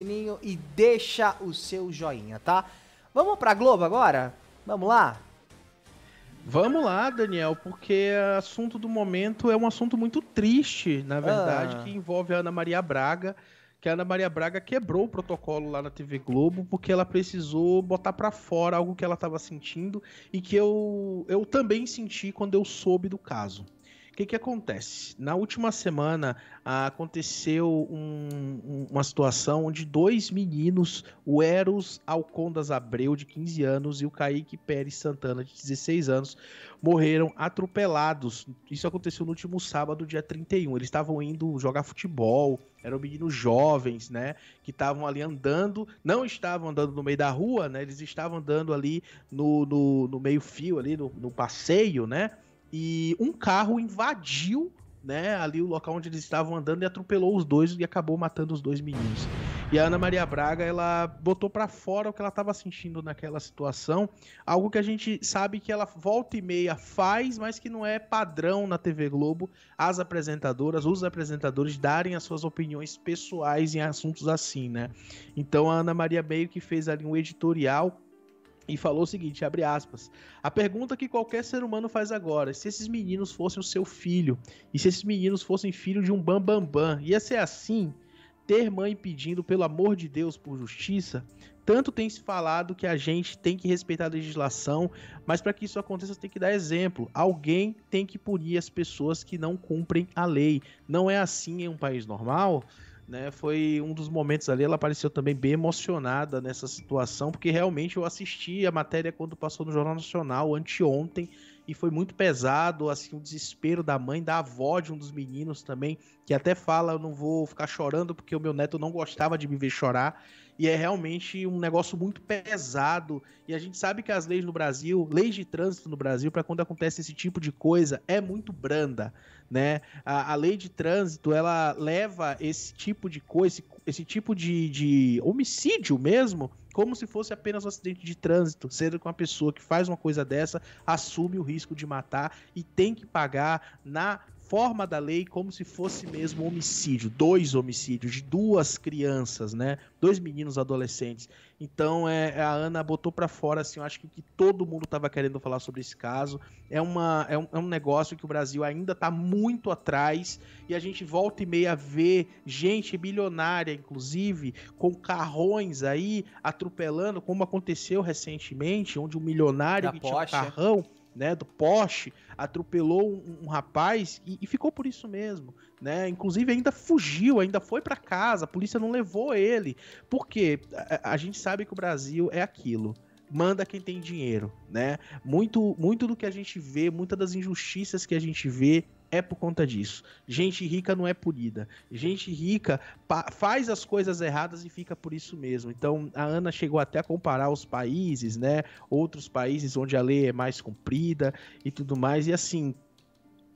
sininho e deixa o seu joinha, tá? Vamos pra Globo agora? Vamos lá? Vamos lá, Daniel, porque o assunto do momento é um assunto muito triste, na ah. verdade, ah. que envolve a Ana Maria Braga, que a Ana Maria Braga quebrou o protocolo lá na TV Globo porque ela precisou botar para fora algo que ela estava sentindo e que eu, eu também senti quando eu soube do caso que, que acontece? Na última semana aconteceu um, uma situação onde dois meninos, o Eros Alcondas Abreu, de 15 anos, e o Kaique Pérez Santana, de 16 anos, morreram atropelados. Isso aconteceu no último sábado, dia 31. Eles estavam indo jogar futebol, eram meninos jovens, né? Que estavam ali andando, não estavam andando no meio da rua, né? Eles estavam andando ali no, no, no meio-fio, ali no, no passeio, né? e um carro invadiu né, ali o local onde eles estavam andando e atropelou os dois e acabou matando os dois meninos. E a Ana Maria Braga, ela botou para fora o que ela estava sentindo naquela situação, algo que a gente sabe que ela volta e meia faz, mas que não é padrão na TV Globo as apresentadoras, os apresentadores darem as suas opiniões pessoais em assuntos assim, né? Então a Ana Maria meio que fez ali um editorial e falou o seguinte, abre aspas, a pergunta que qualquer ser humano faz agora, se esses meninos fossem o seu filho, e se esses meninos fossem filho de um bambambam, bam, bam, ia ser assim? Ter mãe pedindo, pelo amor de Deus, por justiça? Tanto tem se falado que a gente tem que respeitar a legislação, mas para que isso aconteça tem que dar exemplo. Alguém tem que punir as pessoas que não cumprem a lei. Não é assim em um país normal? né? Foi um dos momentos ali, ela apareceu também bem emocionada nessa situação, porque realmente eu assisti a matéria quando passou no Jornal Nacional anteontem e foi muito pesado, assim, o desespero da mãe, da avó de um dos meninos também, que até fala, eu não vou ficar chorando porque o meu neto não gostava de me ver chorar, e é realmente um negócio muito pesado, e a gente sabe que as leis no Brasil, leis de trânsito no Brasil, para quando acontece esse tipo de coisa, é muito branda, né? A, a lei de trânsito, ela leva esse tipo de coisa, esse, esse tipo de, de homicídio mesmo, como se fosse apenas um acidente de trânsito, sendo que uma pessoa que faz uma coisa dessa assume o risco de matar e tem que pagar na forma da lei como se fosse mesmo homicídio, dois homicídios de duas crianças, né? Dois meninos adolescentes. Então é, é a Ana botou para fora assim, eu acho que o que todo mundo estava querendo falar sobre esse caso é, uma, é, um, é um negócio que o Brasil ainda está muito atrás e a gente volta e meia vê gente bilionária, inclusive, com carrões aí atropelando, como aconteceu recentemente, onde um milionário da que Porsche. tinha um carrão né, do poste, atropelou um, um rapaz e, e, ficou por isso mesmo, né? Inclusive ainda fugiu, ainda foi para casa, a polícia não levou ele. Porque a, a gente sabe que o Brasil é aquilo manda quem tem dinheiro, né? Muito, muito do que a gente vê, muitas das injustiças que a gente vê é por conta disso. Gente rica não é punida. Gente rica faz as coisas erradas e fica por isso mesmo. Então a Ana chegou até a comparar os países, né? Outros países onde a lei é mais cumprida e tudo mais. E assim,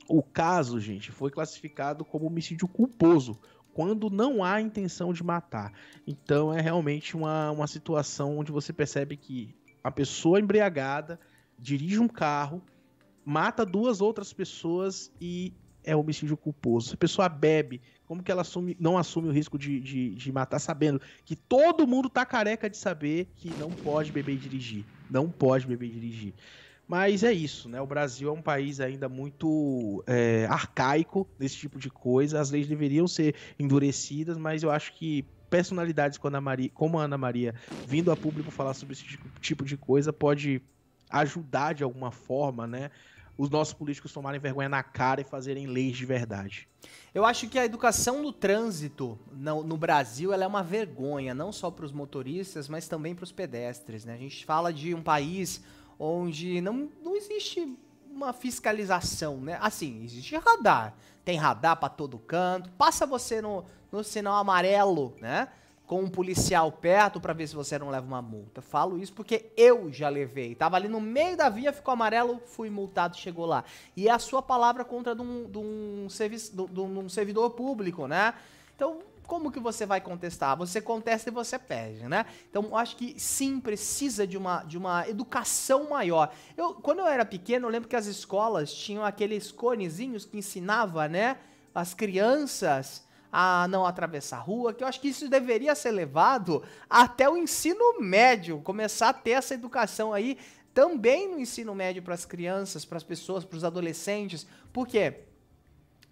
o caso, gente, foi classificado como homicídio culposo quando não há intenção de matar. Então é realmente uma, uma situação onde você percebe que a pessoa embriagada dirige um carro mata duas outras pessoas e é homicídio culposo. Se a pessoa bebe, como que ela assume, não assume o risco de, de, de, matar sabendo que todo mundo tá careca de saber que não pode beber e dirigir? Não pode beber e dirigir. Mas é isso, né? O Brasil é um país ainda muito é, arcaico nesse tipo de coisa. As leis deveriam ser endurecidas, mas eu acho que personalidades como a Ana Maria, como a Ana Maria vindo a público falar sobre esse tipo, tipo de coisa pode ajudar de alguma forma, né? Os nossos políticos tomarem vergonha na cara e fazerem leis de verdade. Eu acho que a educação no trânsito no, no Brasil ela é uma vergonha, não só para os motoristas, mas também para os pedestres. Né? A gente fala de um país onde não, não existe uma fiscalização, né? Assim, existe radar. Tem radar para todo canto. Passa você no, no sinal amarelo, né? com um policial perto para ver se você não leva uma multa. Falo isso porque eu já levei. Tava ali no meio da via, ficou amarelo, fui multado, chegou lá. E é a sua palavra contra de um, de um, servi de um servidor público, né? Então, como que você vai contestar? Você contesta e você perde, né? Então, acho que sim, precisa de uma, de uma educação maior. Eu, quando eu era pequeno, eu lembro que as escolas tinham aqueles conezinhos que ensinava, né? As crianças a não atravessar a rua, que eu acho que isso deveria ser levado até o ensino médio, começar a ter essa educação aí também no ensino médio para as crianças, para as pessoas, para os adolescentes. Por quê?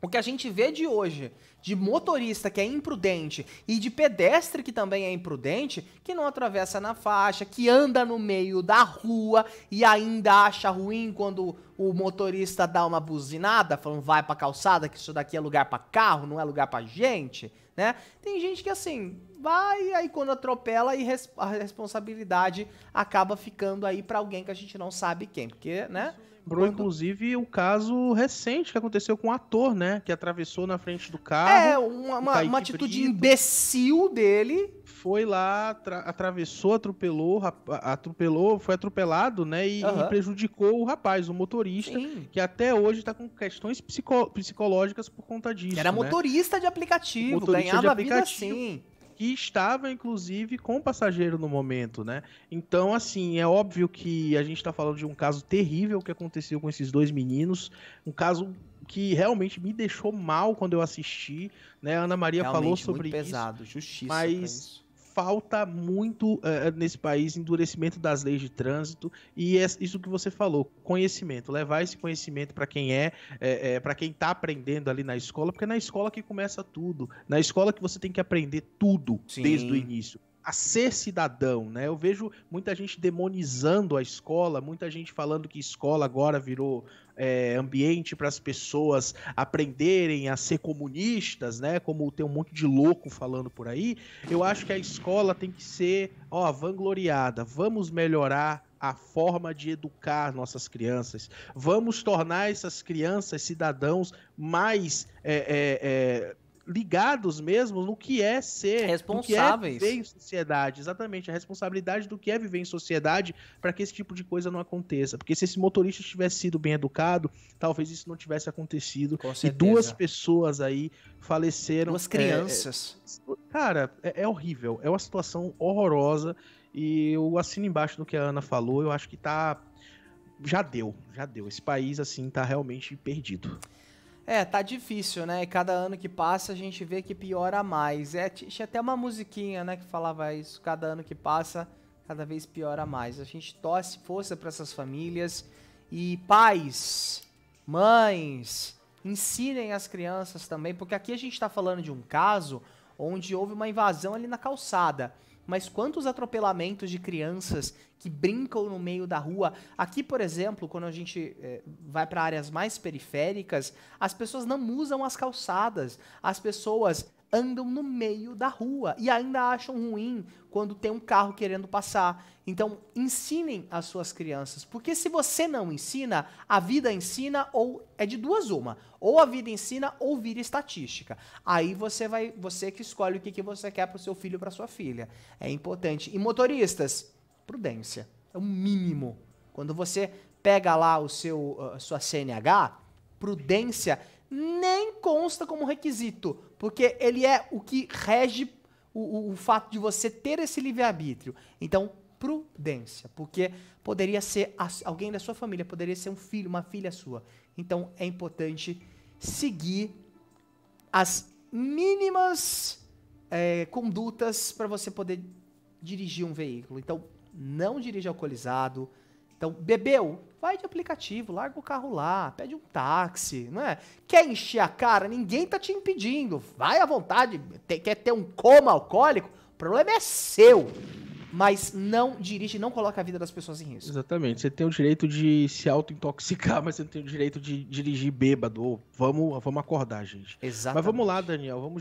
O que a gente vê de hoje, de motorista que é imprudente e de pedestre que também é imprudente, que não atravessa na faixa, que anda no meio da rua e ainda acha ruim quando o motorista dá uma buzinada, falando vai pra calçada, que isso daqui é lugar para carro, não é lugar pra gente, né? Tem gente que assim, vai aí quando atropela e a responsabilidade acaba ficando aí para alguém que a gente não sabe quem, porque, né? Lembrou, quando... inclusive, o caso recente que aconteceu com um ator, né? Que atravessou na frente do carro. É, uma, uma, tá uma atitude Brito. imbecil dele. Foi lá, atravessou, atropelou, atropelou, foi atropelado, né? E, uhum. e prejudicou o rapaz, o motorista, Sim. que até hoje tá com questões psico psicológicas por conta disso. Era né? motorista de aplicativo, motorista ganhava de aplicativo. vida assim que estava, inclusive, com o passageiro no momento, né? Então, assim, é óbvio que a gente está falando de um caso terrível que aconteceu com esses dois meninos, um caso que realmente me deixou mal quando eu assisti, né? A Ana Maria realmente, falou sobre muito pesado, isso, justiça, mas falta muito uh, nesse país endurecimento das leis de trânsito e é isso que você falou, conhecimento. Levar esse conhecimento para quem é, é, eh, é eh, para quem está aprendendo ali na escola, porque é na escola que começa tudo, na escola que você tem que aprender tudo Sim. desde o início a ser cidadão, né? Eu vejo muita gente demonizando a escola, muita gente falando que escola agora virou é, ambiente para as pessoas aprenderem a ser comunistas, né? Como tem um monte de louco falando por aí. Eu acho que a escola tem que ser, ó, vangloriada. Vamos melhorar a forma de educar nossas crianças. Vamos tornar essas crianças cidadãos mais é, é, é ligados mesmo no que é ser responsáveis. Que é viver em sociedade, exatamente, a responsabilidade do que é viver em sociedade para que esse tipo de coisa não aconteça. Porque se esse motorista tivesse sido bem educado, talvez isso não tivesse acontecido. e duas pessoas aí faleceram. Duas é, crianças. É, é, cara, é, é horrível. É uma situação horrorosa. E eu assino embaixo do que a Ana falou. Eu acho que tá. Já deu, já deu. Esse país, assim, tá realmente perdido. É, tá difícil, né? E cada ano que passa a gente vê que piora mais. É, tinha até uma musiquinha, né, que falava isso. Cada ano que passa, cada vez piora mais. A gente torce força para essas famílias e pais, mães, ensinem as crianças também, porque aqui a gente está falando de um caso onde houve uma invasão ali na calçada mas quantos atropelamentos de crianças que brincam no meio da rua. Aqui, por exemplo, quando a gente é, vai para áreas mais periféricas, as pessoas não usam as calçadas, as pessoas andam no meio da rua e ainda acham ruim quando tem um carro querendo passar. Então, ensinem as suas crianças, porque se você não ensina, a vida ensina ou é de duas uma, ou a vida ensina ou vira estatística. Aí você vai, você que escolhe o que, que você quer para o seu filho ou para sua filha. É importante. E motoristas, prudência, é o mínimo. Quando você pega lá o seu uh, sua CNH, prudência nem consta como requisito porque ele é o que rege o, o, o fato de você ter esse livre-arbítrio. Então, prudência, porque poderia ser alguém da sua família, poderia ser um filho, uma filha sua. Então, é importante seguir as mínimas é, condutas para você poder dirigir um veículo. Então, não dirija alcoolizado. Então, bebeu, Vai de aplicativo, larga o carro lá, pede um táxi, não é? Quer encher a cara? Ninguém tá te impedindo. Vai à vontade. Quer ter um coma alcoólico? O problema é seu mas não dirige, não coloca a vida das pessoas em risco. Exatamente. Você tem o direito de se auto-intoxicar, mas você não tem o direito de dirigir bêbado. Vamos, vamos acordar, gente. Exatamente. Mas vamos lá, Daniel. Vamos